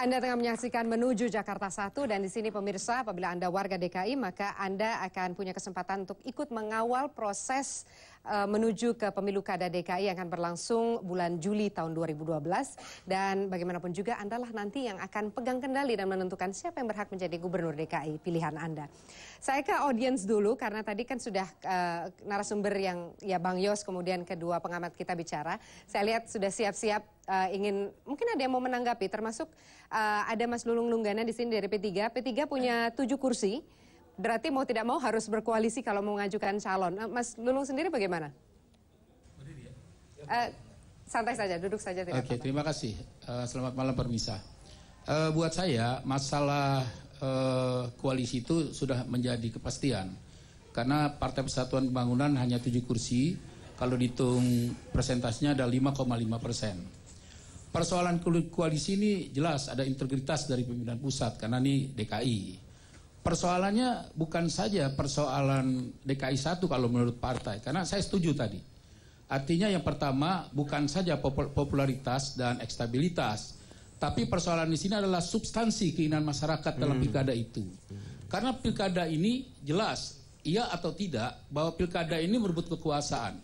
Anda tengah menyaksikan Menuju Jakarta 1 dan di sini pemirsa apabila Anda warga DKI maka Anda akan punya kesempatan untuk ikut mengawal proses Eh, menuju ke pemilu kada DKI yang akan berlangsung bulan Juli tahun 2012 dan bagaimanapun juga Anda lah nanti yang akan pegang kendali dan menentukan siapa yang berhak menjadi gubernur DKI pilihan Anda. Saya ke audiens dulu karena tadi kan sudah uh, narasumber yang ya Bang Yos kemudian kedua pengamat kita bicara. Saya lihat sudah siap-siap uh, ingin mungkin ada yang mau menanggapi termasuk uh, ada Mas Lulung Lunggana di sini dari P3. P3 punya tujuh kursi berarti mau tidak mau harus berkoalisi kalau mau mengajukan calon. Eh, Mas Lulung sendiri bagaimana? Uh, santai saja, duduk saja. Oke, okay, terima kasih. Uh, selamat malam permisa. Uh, buat saya masalah uh, koalisi itu sudah menjadi kepastian karena Partai Persatuan Pembangunan hanya tujuh kursi, kalau dihitung persentasenya ada 5,5 persen. Persoalan koalisi ini jelas ada integritas dari pimpinan pusat karena ini DKI. Persoalannya bukan saja persoalan DKI satu kalau menurut partai, karena saya setuju tadi. Artinya yang pertama bukan saja popularitas dan ekstabilitas, tapi persoalan di sini adalah substansi keinginan masyarakat dalam hmm. pilkada itu. Karena pilkada ini jelas, iya atau tidak, bahwa pilkada ini merebut kekuasaan.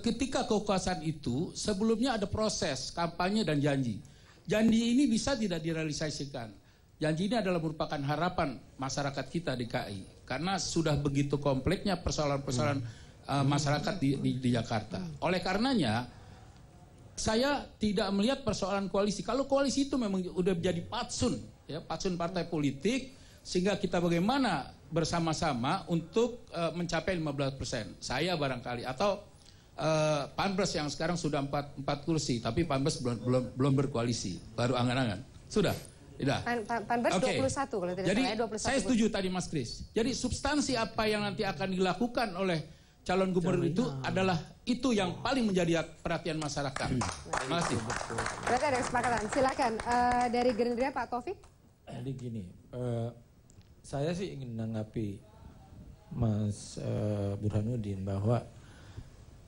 Ketika kekuasaan itu, sebelumnya ada proses kampanye dan janji. Janji ini bisa tidak direalisasikan Janji ini adalah merupakan harapan masyarakat kita di KI karena sudah begitu kompleksnya persoalan-persoalan hmm. uh, masyarakat di, di, di Jakarta. Oleh karenanya saya tidak melihat persoalan koalisi. Kalau koalisi itu memang sudah menjadi patsun, ya patsun partai politik sehingga kita bagaimana bersama-sama untuk uh, mencapai 15%. Saya barangkali atau uh, eh, Panpres yang sekarang sudah empat empat kursi, tapi Panpres belum belum belum berkoalisi, baru angan-angan. Sudah. Dah. Pan, pan, panbers okay. 21 kalau tidak Jadi, salah. 21 ya, saya setuju tadi Mas Kris. Jadi substansi apa yang nanti akan dilakukan oleh calon gubernur itu adalah itu yang paling menjadi perhatian masyarakat. Hmm. Terima kasih. Berarti ada kesepakatan. Silakan uh, dari Gerindra Pak Taufik. Jadi eh, gini, uh, saya sih ingin menanggapi Mas uh, Burhanuddin bahwa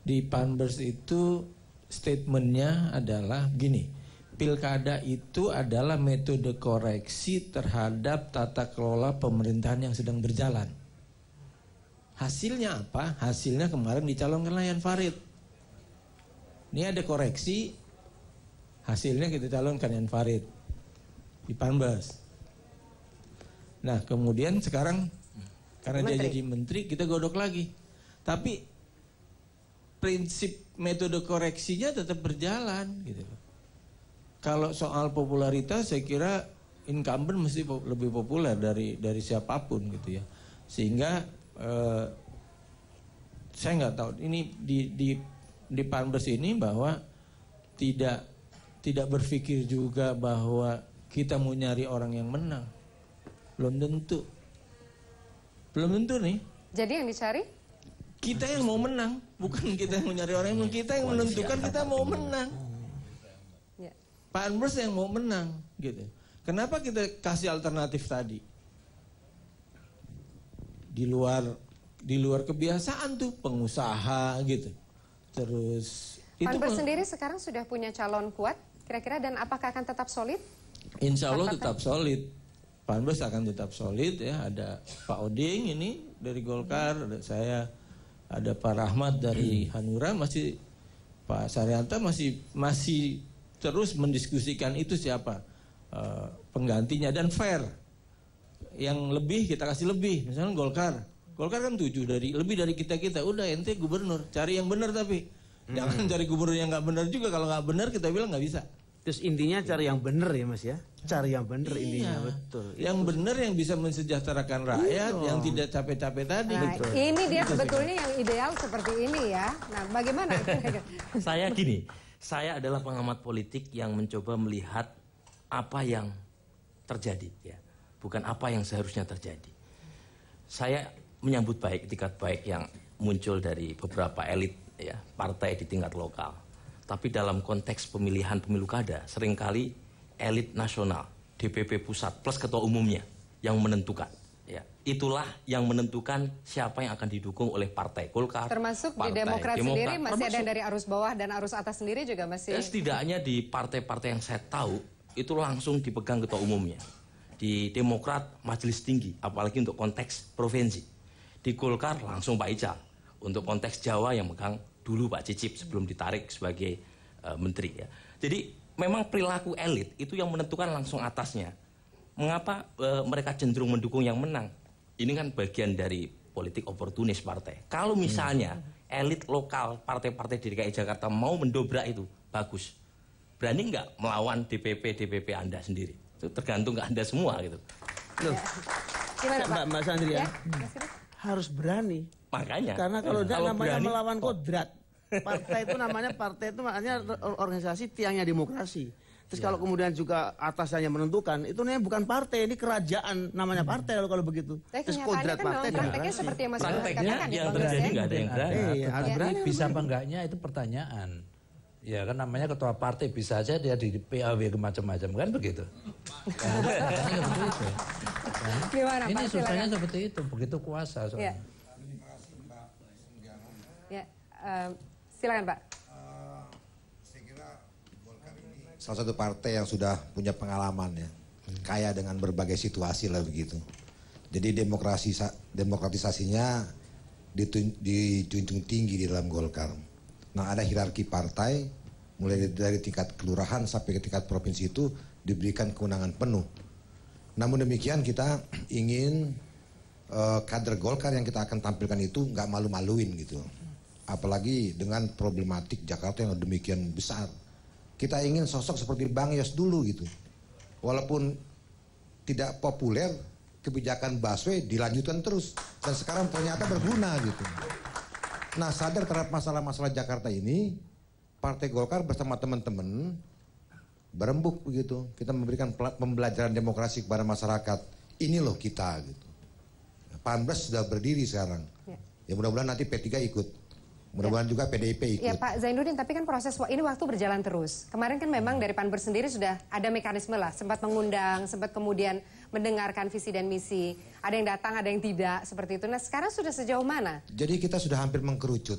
di Panbers itu statementnya adalah gini pilkada itu adalah metode koreksi terhadap tata kelola pemerintahan yang sedang berjalan. Hasilnya apa? Hasilnya kemarin dicalonkan Layan Farid. Ini ada koreksi, hasilnya kita calonkan Layan Farid di Panbas. Nah kemudian sekarang karena menteri. dia jadi menteri kita godok lagi. Tapi prinsip metode koreksinya tetap berjalan gitu loh. Kalau soal popularitas saya kira incumbent mesti po lebih populer dari dari siapapun gitu ya. Sehingga eh, saya nggak tahu ini di di di Panbers ini bahwa tidak tidak berpikir juga bahwa kita mau nyari orang yang menang. Belum tentu. Belum tentu nih. Jadi yang dicari? Kita yang mau menang, bukan kita yang mau nyari orang yang kita yang menentukan kita mau menang. Pak Anwar yang mau menang gitu. Kenapa kita kasih alternatif tadi? Di luar di luar kebiasaan tuh pengusaha gitu. Terus Pak itu sendiri sekarang sudah punya calon kuat kira-kira dan apakah akan tetap solid? Insya Allah tetap solid. Pak Anbers akan tetap solid ya. Ada Pak Oding ini dari Golkar, ada saya, ada Pak Rahmat dari Hanura masih Pak Saryanta masih masih terus mendiskusikan itu siapa e, penggantinya dan fair. Yang lebih kita kasih lebih, misalnya Golkar. Golkar kan tujuh dari lebih dari kita kita. Udah ente gubernur, cari yang benar tapi hmm. jangan cari gubernur yang nggak benar juga. Kalau nggak benar kita bilang nggak bisa. Terus intinya cari yang benar ya mas ya, cari yang benar iya. intinya betul. Yang benar yang bisa mensejahterakan iya. rakyat, iya. yang tidak capek-capek tadi. Nah, Ini dia sebetulnya yang ideal seperti ini ya. Nah bagaimana? Saya gini, saya adalah pengamat politik yang mencoba melihat apa yang terjadi ya, bukan apa yang seharusnya terjadi. Saya menyambut baik tingkat baik yang muncul dari beberapa elit ya, partai di tingkat lokal. Tapi dalam konteks pemilihan pemilu kada, seringkali elit nasional, DPP pusat plus ketua umumnya yang menentukan Ya, itulah yang menentukan siapa yang akan didukung oleh Partai Golkar. Termasuk Partai di Demokrat, Demokrat sendiri masih termasuk, ada yang dari arus bawah dan arus atas sendiri juga masih. Ya, setidaknya di partai-partai yang saya tahu itu langsung dipegang ketua umumnya. Di Demokrat Majelis Tinggi, apalagi untuk konteks provinsi. Di Golkar langsung Pak Ical. Untuk konteks Jawa yang megang dulu Pak Cicip sebelum ditarik sebagai uh, menteri ya. Jadi memang perilaku elit itu yang menentukan langsung atasnya mengapa e, mereka cenderung mendukung yang menang? Ini kan bagian dari politik oportunis partai. Kalau misalnya hmm. elit lokal partai-partai di DKI Jakarta mau mendobrak itu, bagus. Berani nggak melawan DPP DPP Anda sendiri? Itu tergantung ke Anda semua gitu. Loh. Iya. Gimana, Pak? Mbak, Sandri ya? Hmm. Harus berani. Makanya. Karena kalau tidak namanya berani, melawan kodrat. Partai itu namanya partai itu makanya organisasi tiangnya demokrasi. Terus yeah. kalau kemudian juga atasannya menentukan, itu nih bukan partai, ini kerajaan namanya hmm. partai hmm. kalau begitu. Tapi Terus kodrat kan partai prakteknya seperti yang Mas prakteknya ya, ya terjadi enggak ya. ada yang berani. Iya, ya, berani bisa apa enggaknya itu pertanyaan. Ya kan namanya ketua partai bisa aja dia di PAW ke macam-macam kan begitu. ini susahnya seperti itu, begitu kuasa soalnya. Ya. silakan Pak salah satu partai yang sudah punya pengalaman ya, kaya dengan berbagai situasi lah begitu. Jadi demokrasi demokratisasinya dijunjung tinggi di dalam Golkar. Nah ada hierarki partai, mulai dari tingkat kelurahan sampai ke tingkat provinsi itu diberikan kewenangan penuh. Namun demikian kita ingin uh, kader Golkar yang kita akan tampilkan itu nggak malu-maluin gitu. Apalagi dengan problematik Jakarta yang demikian besar kita ingin sosok seperti Bang Yos dulu gitu. Walaupun tidak populer, kebijakan Baswe dilanjutkan terus. Dan sekarang ternyata berguna gitu. Nah sadar terhadap masalah-masalah Jakarta ini, Partai Golkar bersama teman-teman berembuk begitu. Kita memberikan pembelajaran demokrasi kepada masyarakat. Ini loh kita gitu. Pan sudah berdiri sekarang. ya, ya mudah-mudahan nanti P3 ikut. Mudah-mudahan ya. juga PDIP ikut. Ya Pak Zainuddin, tapi kan proses ini waktu berjalan terus. Kemarin kan memang dari Panber sendiri sudah ada mekanisme lah, sempat mengundang, sempat kemudian mendengarkan visi dan misi. Ada yang datang, ada yang tidak, seperti itu. Nah sekarang sudah sejauh mana? Jadi kita sudah hampir mengkerucut.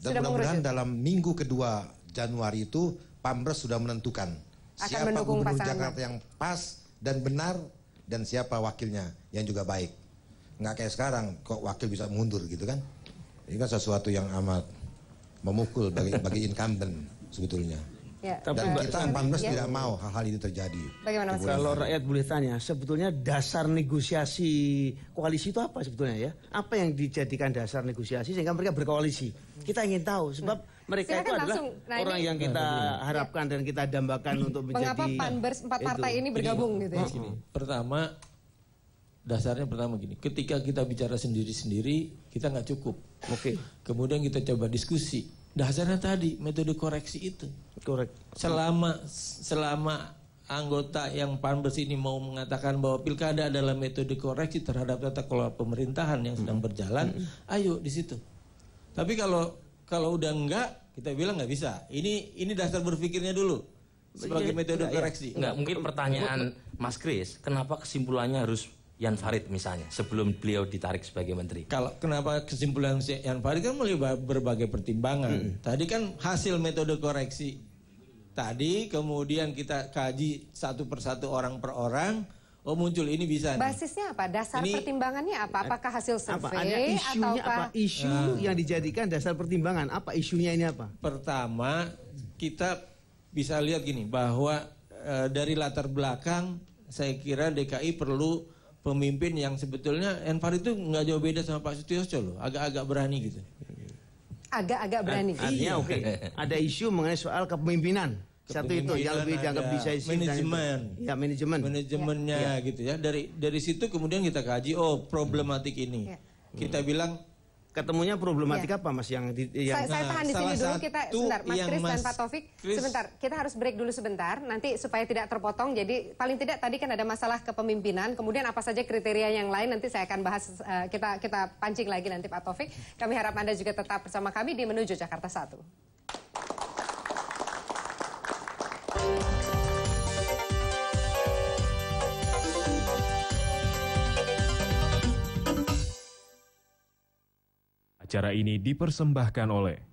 Dan mudah-mudahan dalam minggu kedua Januari itu Panber sudah menentukan Akan siapa mendukung gubernur pasangan. Jakarta yang pas dan benar dan siapa wakilnya yang juga baik. Nggak kayak sekarang kok wakil bisa mundur gitu kan. Ini kan sesuatu yang amat memukul bagi, bagi incumbent sebetulnya. Ya, Dan kita 14 ya. tidak mau hal-hal itu terjadi. Bagaimana Kalau rakyat boleh tanya, sebetulnya dasar negosiasi koalisi itu apa sebetulnya ya? Apa yang dijadikan dasar negosiasi sehingga mereka berkoalisi? Kita ingin tahu sebab hmm. mereka Silahkan itu adalah nah orang ini, yang nah, kita harapkan dan kita dambakan hmm. untuk menjadi Mengapa Panbers empat partai itu. ini bergabung ini, gitu ya? Pertama, dasarnya pertama gini, ketika kita bicara sendiri-sendiri, kita nggak cukup. Oke. Okay. Kemudian kita coba diskusi. Dasarnya tadi metode koreksi itu. Korek. Selama selama anggota yang panbers ini mau mengatakan bahwa pilkada adalah metode koreksi terhadap tata kelola pemerintahan yang sedang berjalan hmm. berjalan, hmm. ayo di situ. Tapi kalau kalau udah enggak, kita bilang nggak bisa. Ini ini dasar berpikirnya dulu sebagai iya. metode iya, iya. koreksi. Enggak, mungkin pertanyaan Mas Kris, kenapa kesimpulannya harus Yan Farid misalnya sebelum beliau ditarik sebagai menteri. Kalau kenapa kesimpulan si Yan Farid kan melibat berbagai pertimbangan. Hmm. Tadi kan hasil metode koreksi tadi kemudian kita kaji satu persatu orang per orang. Oh muncul ini bisa. Nih. Basisnya apa? Dasar ini, pertimbangannya apa? Eh, Apakah hasil survei apa? Ada isunya apa? apa? Isu nah. yang dijadikan dasar pertimbangan apa? Isunya ini apa? Pertama kita bisa lihat gini bahwa e, dari latar belakang saya kira DKI perlu pemimpin yang sebetulnya Enfar itu nggak jauh beda sama Pak Sutioso loh, agak-agak berani gitu. Agak-agak berani. Ad, artinya iya. oke, okay. ada isu mengenai soal kepemimpinan. Satu itu yang lebih dianggap bisa isi manajemen. Ya manajemen. Manajemennya ya. gitu ya. Dari dari situ kemudian kita kaji oh problematik ini. Ya. Kita bilang ketemunya problematika ya. apa Mas yang di, yang saya, saya tahan di sini dulu kita sebentar Mas Kris dan Pak Taufik sebentar kita harus break dulu sebentar nanti supaya tidak terpotong jadi paling tidak tadi kan ada masalah kepemimpinan kemudian apa saja kriteria yang lain nanti saya akan bahas uh, kita kita pancing lagi nanti Pak Taufik kami harap Anda juga tetap bersama kami di menuju Jakarta 1 Acara ini dipersembahkan oleh